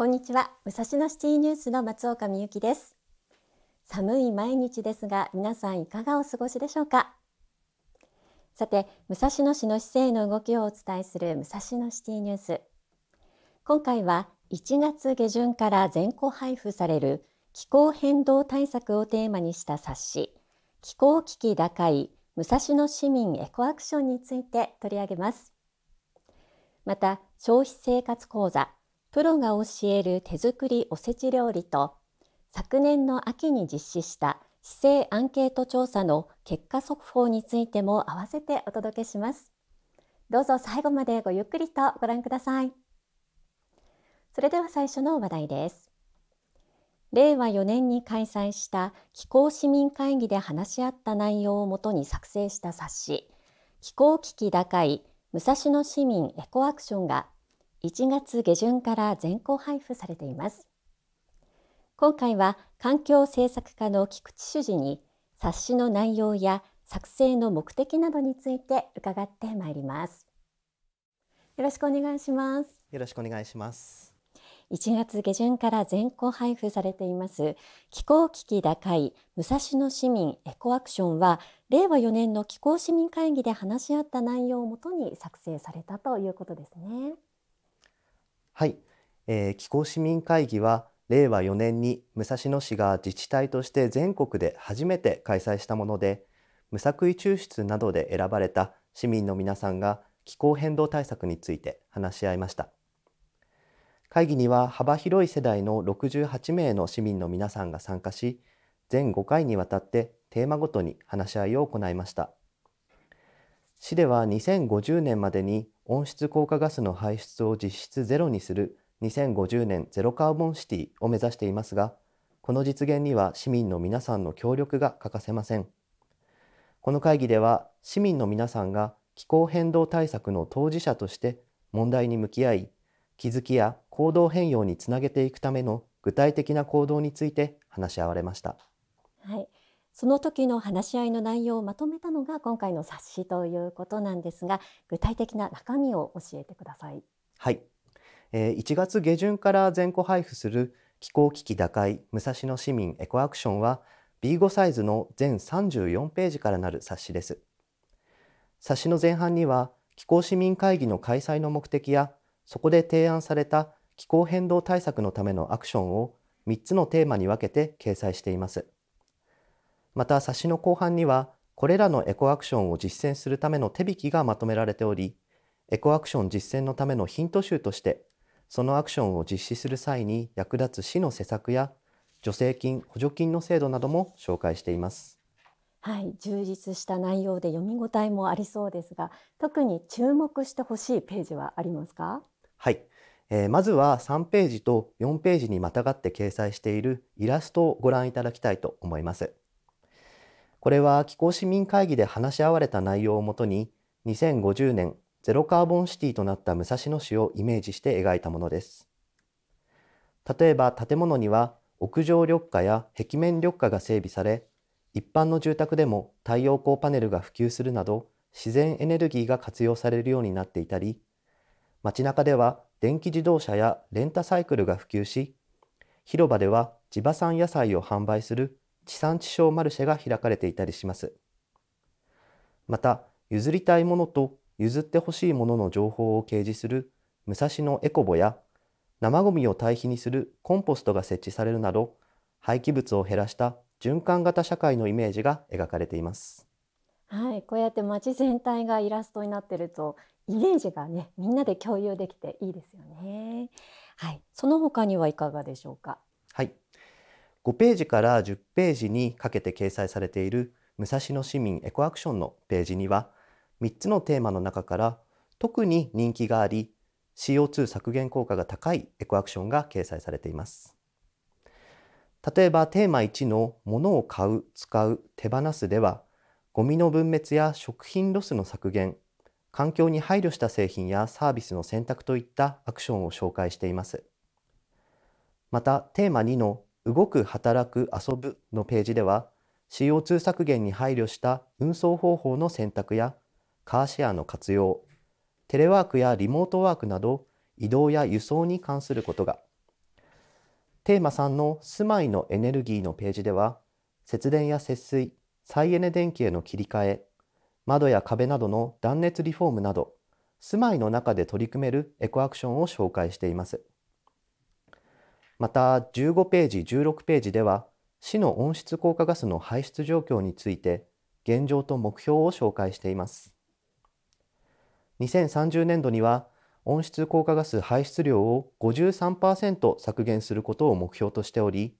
こんにちは武蔵野シティニュースの松岡美由紀です寒い毎日ですが皆さんいかがお過ごしでしょうかさて武蔵野市の市政の動きをお伝えする武蔵野シティニュース今回は1月下旬から全校配布される気候変動対策をテーマにした冊子気候危機打開武蔵野市民エコアクションについて取り上げますまた消費生活講座プロが教える手作りおせち料理と昨年の秋に実施した姿勢アンケート調査の結果速報についても併せてお届けしますどうぞ最後までごゆっくりとご覧くださいそれでは最初の話題です令和4年に開催した気候市民会議で話し合った内容をもとに作成した冊子気候危機打開武蔵野市民エコアクションが1月下旬から全校配布されています今回は環境政策課の菊池主事に冊子の内容や作成の目的などについて伺ってまいりますよろしくお願いしますよろしくお願いします1月下旬から全校配布されています気候危機打開武蔵野市民エコアクションは令和4年の気候市民会議で話し合った内容をもとに作成されたということですねはい、えー、気候市民会議は令和4年に武蔵野市が自治体として全国で初めて開催したもので無作為抽出などで選ばれた市民の皆さんが気候変動対策について話し合いました会議には幅広い世代の68名の市民の皆さんが参加し全5回にわたってテーマごとに話し合いを行いました市では2050年までに温室効果ガスの排出を実質ゼロにする2050年ゼロカーボンシティを目指していますが、この実現には市民の皆さんの協力が欠かせません。この会議では、市民の皆さんが気候変動対策の当事者として問題に向き合い、気づきや行動変容につなげていくための具体的な行動について話し合われました。はいその時の話し合いの内容をまとめたのが今回の冊子ということなんですが具体的な中身を教えてください。はい、えー、1月下旬から全戸配布する気候危機打開武蔵野市民エコアクションは B5 サイズの全34ページからなる冊子です。冊子の前半には気候市民会議の開催の目的やそこで提案された気候変動対策のためのアクションを3つのテーマに分けて掲載しています。また冊子の後半にはこれらのエコアクションを実践するための手引きがまとめられておりエコアクション実践のためのヒント集としてそのアクションを実施する際に役立つ市の施策や助成金補助金の制度なども紹介しています。はい、充実した内容で読み応えもありそうですが、特に注目してほしいページはありますか？はい、えー、まずは3ページと4ページにまたがって掲載しているイラストをご覧いただきたいと思います。これは気候市民会議で話し合われた内容をもとに2050年ゼロカーボンシティとなった武蔵野市をイメージして描いたものです。例えば建物には屋上緑化や壁面緑化が整備され一般の住宅でも太陽光パネルが普及するなど自然エネルギーが活用されるようになっていたり街中では電気自動車やレンタサイクルが普及し広場では地場産野菜を販売する地産地消マルシェが開かれていたりします。また、譲りたいものと譲ってほしいものの情報を掲示する武蔵野エコボや生ごみを堆肥にするコンポストが設置されるなど廃棄物を減らした循環型社会のイメージが描かれています。はい、こうやって街全体がイラストになってるとイメージがねみんなで共有できていいですよね。はい、その他にはいかがでしょうか。はい、5ページから10ページにかけて掲載されている武蔵野市民エコアクションのページには3つのテーマの中から特に人気があり CO2 削減効果が高いエコアクションが掲載されています。例えばテーマ1の「物を買う・使う・手放す」ではゴミの分別や食品ロスの削減環境に配慮した製品やサービスの選択といったアクションを紹介しています。またテーマ2の動く、働く、遊ぶのページでは CO2 削減に配慮した運送方法の選択やカーシェアの活用、テレワークやリモートワークなど移動や輸送に関することが、テーマ3の住まいのエネルギーのページでは節電や節水、再エネ電気への切り替え、窓や壁などの断熱リフォームなど住まいの中で取り組めるエコアクションを紹介しています。また15ページ16ページでは市の温室効果ガスの排出状況について現状と目標を紹介しています2030年度には温室効果ガス排出量を53%削減することを目標としており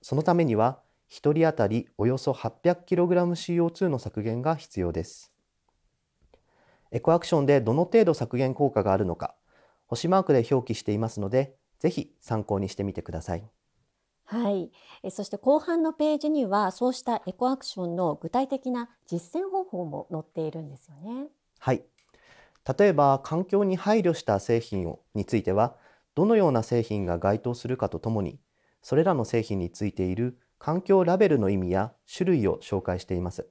そのためには1人当たりおよそ 800kgCO2 の削減が必要ですエコアクションでどの程度削減効果があるのか星マークで表記していますのでぜひ参考にしてみてください。はい、そして後半のページにはそうしたエコアクションの具体的な実践方法も載っているんですよね。はい、例えば環境に配慮した製品をについてはどのような製品が該当するかとともにそれらの製品についている環境ラベルの意味や種類を紹介しています。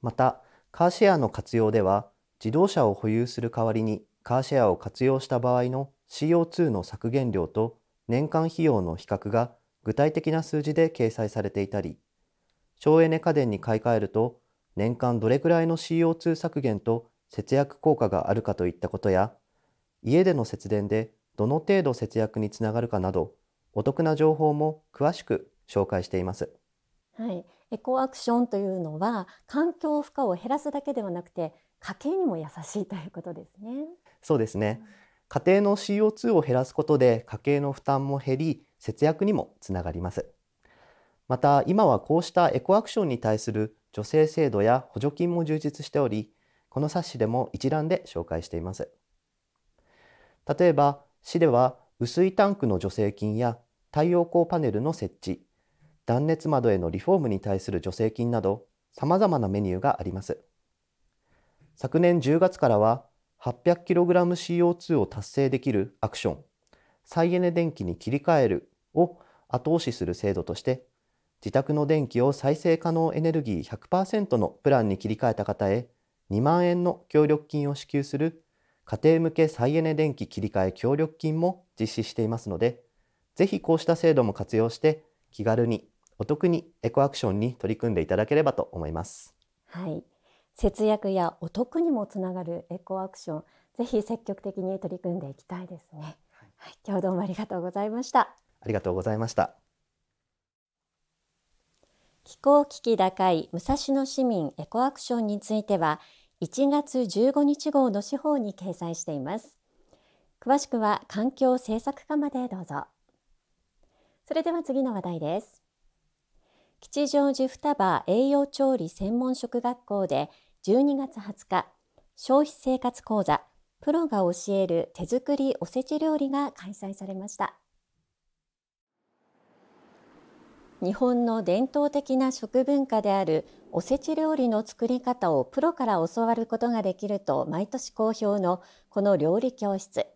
またカーシェアの活用では自動車を保有する代わりにカーシェアを活用した場合の CO2 の削減量と年間費用の比較が具体的な数字で掲載されていたり、省エネ家電に買い替えると年間どれくらいの CO2 削減と節約効果があるかといったことや、家での節電でどの程度節約につながるかなど、お得な情報も詳しく紹介しています。はい、エコアクションというのは環境負荷を減らすだけではなくて家計にも優しいということですね。そうですね。家庭の CO2 を減らすことで家計の負担も減り節約にもつながりますまた今はこうしたエコアクションに対する助成制度や補助金も充実しておりこの冊子でも一覧で紹介しています例えば市では薄いタンクの助成金や太陽光パネルの設置断熱窓へのリフォームに対する助成金などさまざまなメニューがあります昨年10月からは 800kgCO2 を達成できるアクション再エネ電気に切り替えるを後押しする制度として自宅の電気を再生可能エネルギー100%のプランに切り替えた方へ2万円の協力金を支給する家庭向け再エネ電気切り替え協力金も実施していますのでぜひこうした制度も活用して気軽にお得にエコアクションに取り組んでいただければと思います。はい節約やお得にもつながるエコアクションぜひ積極的に取り組んでいきたいですね、はい今日どうもありがとうございましたありがとうございました気候危機高い武蔵野市民エコアクションについては1月15日号の司法に掲載しています詳しくは環境政策課までどうぞそれでは次の話題です吉祥寺双葉栄養調理専門職学校で12月20日、消費生活講座、プロが教える手作りおせち料理が開催されました。日本の伝統的な食文化であるおせち料理の作り方をプロから教わることができると毎年好評のこの料理教室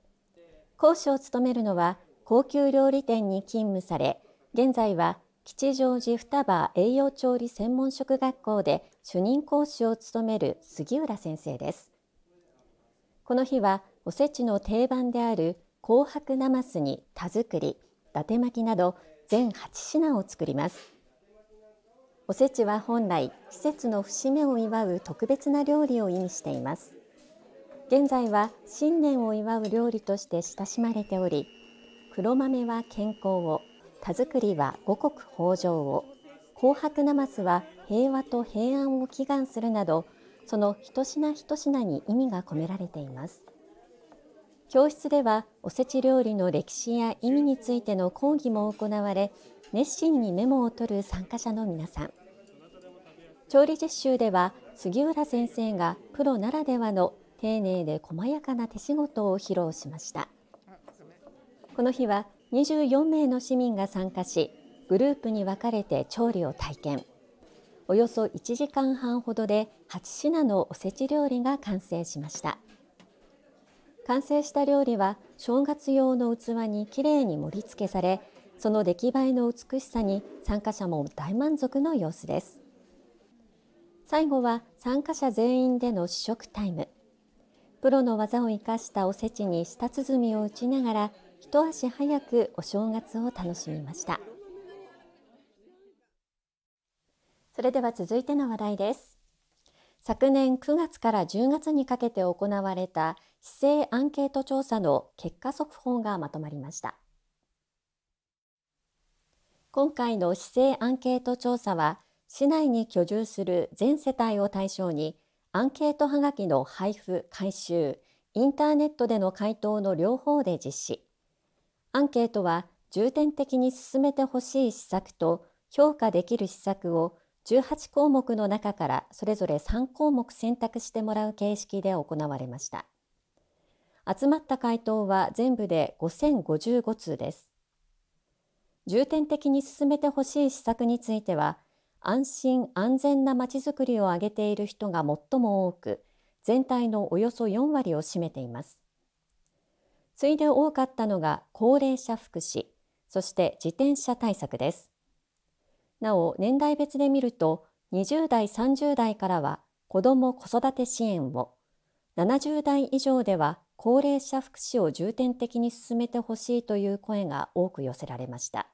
講師を務めるのは高級料理店に勤務され現在は吉祥寺双葉栄養調理専門職学校で主任講師を務める杉浦先生ですこの日はおせちの定番である紅白なますに田作り伊達巻きなど全8品を作りますおせちは本来季節の節目を祝う特別な料理を意味しています現在は新年を祝う料理として親しまれており黒豆は健康を田作りは五穀豊穣を、紅白ナマすは平和と平安を祈願するなど、その一品一品に意味が込められています。教室ではおせち料理の歴史や意味についての講義も行われ、熱心にメモを取る参加者の皆さん。調理実習では杉浦先生がプロならではの丁寧で細やかな手仕事を披露しました。この日は24名の市民が参加しグループに分かれて調理を体験およそ1時間半ほどで8品のおせち料理が完成しました完成した料理は正月用の器にきれいに盛り付けされその出来栄えの美しさに参加者も大満足の様子です最後は参加者全員での試食タイムプロの技を生かしたおせちに舌鼓を打ちながら一足早くお正月を楽しみましたそれでは続いての話題です昨年9月から10月にかけて行われた市政アンケート調査の結果速報がまとまりました今回の市政アンケート調査は市内に居住する全世帯を対象にアンケートはがきの配布・回収インターネットでの回答の両方で実施アンケートは重点的に進めてほしい施策と評価できる施策を18項目の中からそれぞれ3項目選択してもらう形式で行われました。集まった回答は全部で5055通です。重点的に進めてほしい施策については、安心安全なまちづくりを挙げている人が最も多く、全体のおよそ4割を占めています。次いで多かったのが高齢者福祉、そして自転車対策です。なお、年代別で見ると、20代、30代からは子ども・子育て支援を、70代以上では高齢者福祉を重点的に進めてほしいという声が多く寄せられました。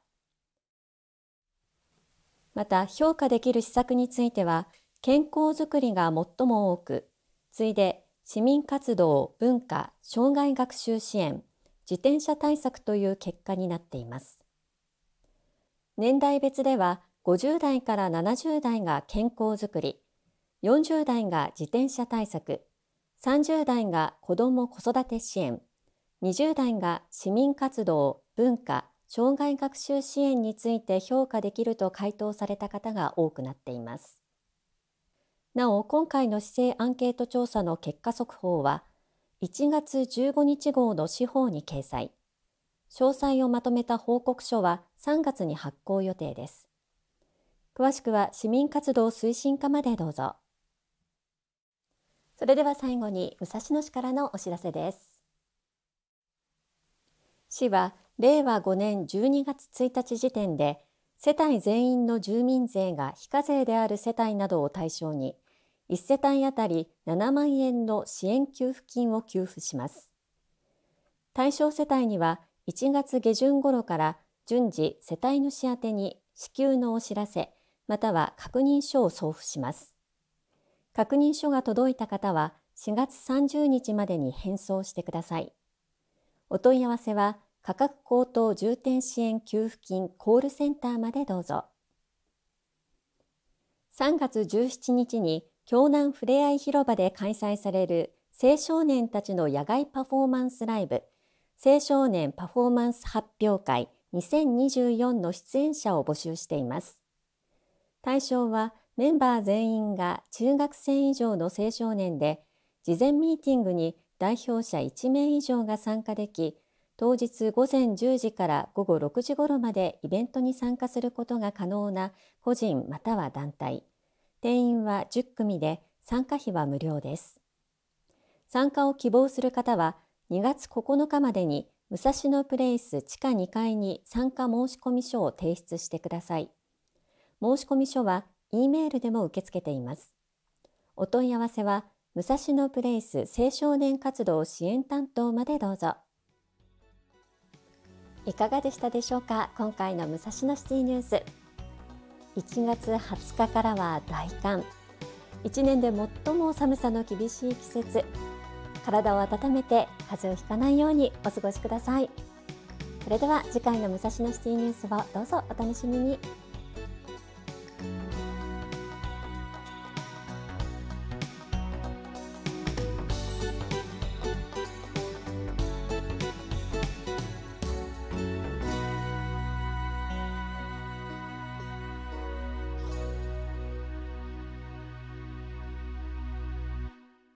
また、評価できる施策については、健康づくりが最も多く、次いで市民活動、文化、障害学習支援、自転車対策という結果になっています。年代別では50代から70代が健康づくり、40代が自転車対策、30代が子ども子育て支援、20代が市民活動、文化、障害学習支援について評価できると回答された方が多くなっています。なお今回の市政アンケート調査の結果速報は1月15日号の司法に掲載詳細をまとめた報告書は3月に発行予定です詳しくは市民活動推進課までどうぞそれでは最後に武蔵野市からのお知らせです市は令和5年12月1日時点で世帯全員の住民税が非課税である世帯などを対象に、1世帯当たり7万円の支援給付金を給付します。対象世帯には、1月下旬頃から順次世帯主宛てに支給のお知らせ、または確認書を送付します。確認書が届いた方は4月30日までに返送してください。お問い合わせは価格高騰重点支援給付金コールセンターまでどうぞ3月17日に京南ふれあい広場で開催される青少年たちの野外パフォーマンスライブ青少年パフォーマンス発表会2024の出演者を募集しています対象はメンバー全員が中学生以上の青少年で事前ミーティングに代表者1名以上が参加でき当日午前10時から午後6時ごろまでイベントに参加することが可能な個人または団体定員は10組で参加費は無料です参加を希望する方は2月9日までに武蔵野プレイス地下2階に参加申込書を提出してください申込書は E メールでも受け付けていますお問い合わせは武蔵野プレイス青少年活動支援担当までどうぞ。いかがでしたでしょうか今回の武蔵野シティニュース1月20日からは大寒1年で最も寒さの厳しい季節体を温めて風邪をひかないようにお過ごしくださいそれでは次回の武蔵野シティニュースをどうぞお楽しみに